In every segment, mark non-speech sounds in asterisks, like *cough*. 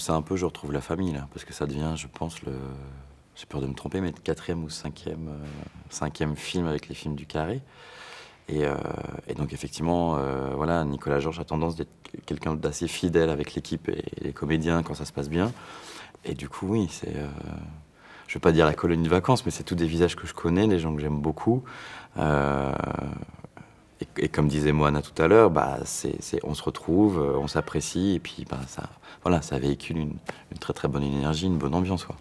c'est un peu je retrouve la famille là, parce que ça devient, je pense, le. J'ai peur de me tromper, mais le quatrième ou cinquième, euh, cinquième film avec les films du carré. Et, euh, donc effectivement, euh, voilà, Nicolas Georges a tendance d'être quelqu'un d'assez fidèle avec l'équipe et les comédiens quand ça se passe bien. Et du coup, oui, c'est je ne vais pas dire la colonie de vacances, mais c'est tous des visages que je connais, des gens que j'aime beaucoup et comme disait Moana tout à l'heure, bah, c'est on se retrouve, euh, on s'apprécie, et puis bah, ça, voilà, ça véhicule une, très très bonne énergie, une bonne ambiance. Quoi.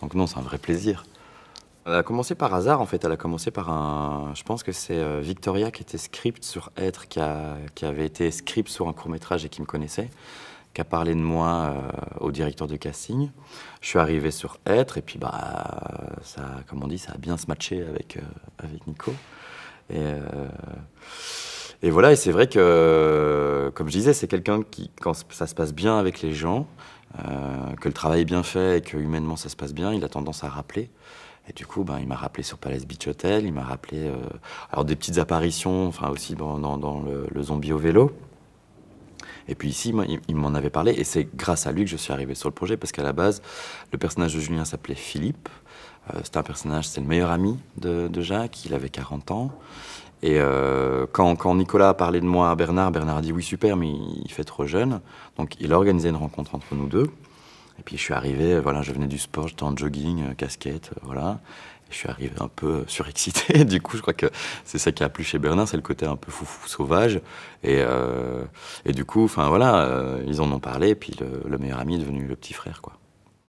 Donc non, c'est un vrai plaisir. Elle a commencé par hasard, en fait. Elle a commencé par un... Je pense que c'est euh, Victoria qui était script sur Être, qui, a, qui, avait été script sur un court-métrage et qui me connaissait, qui a parlé de moi euh, au directeur de casting. Je suis arrivé sur Être, et puis, bah, ça, comme on dit, ça a bien se matché avec, avec Nico. Et et voilà, et c'est vrai que, comme je disais, c'est quelqu'un qui, quand ça se passe bien avec les gens, euh, que le travail est bien fait et que humainement ça se passe bien, il a tendance à rappeler. Et du coup, ben, il m'a rappelé sur Palace Beach Hotel, il m'a rappelé euh, alors des petites apparitions, enfin aussi dans, le, zombie au vélo. Et puis ici, il, m'en avait parlé, et c'est grâce à lui que je suis arrivé sur le projet, parce qu'à la base, le personnage de Julien s'appelait Philippe. Euh, c'était un personnage, c'est le meilleur ami de, de Jacques, il avait 40 ans. Et euh, quand, quand, Nicolas a parlé de moi à Bernard, Bernard a dit oui super, mais il fait trop jeune. Donc il a organisé une rencontre entre nous deux. Et puis je suis arrivé, euh, voilà, je venais du sport, j'étais en jogging, euh, casquette, euh, voilà. je suis arrivé un peu surexcité. *laughs* du coup, je crois que c'est ça qui a plu chez Bernard, c'est le côté un peu foufou, sauvage. Et, euh, et du coup, enfin voilà, ils en ont parlé. Et puis le, le meilleur ami est devenu le petit frère, quoi.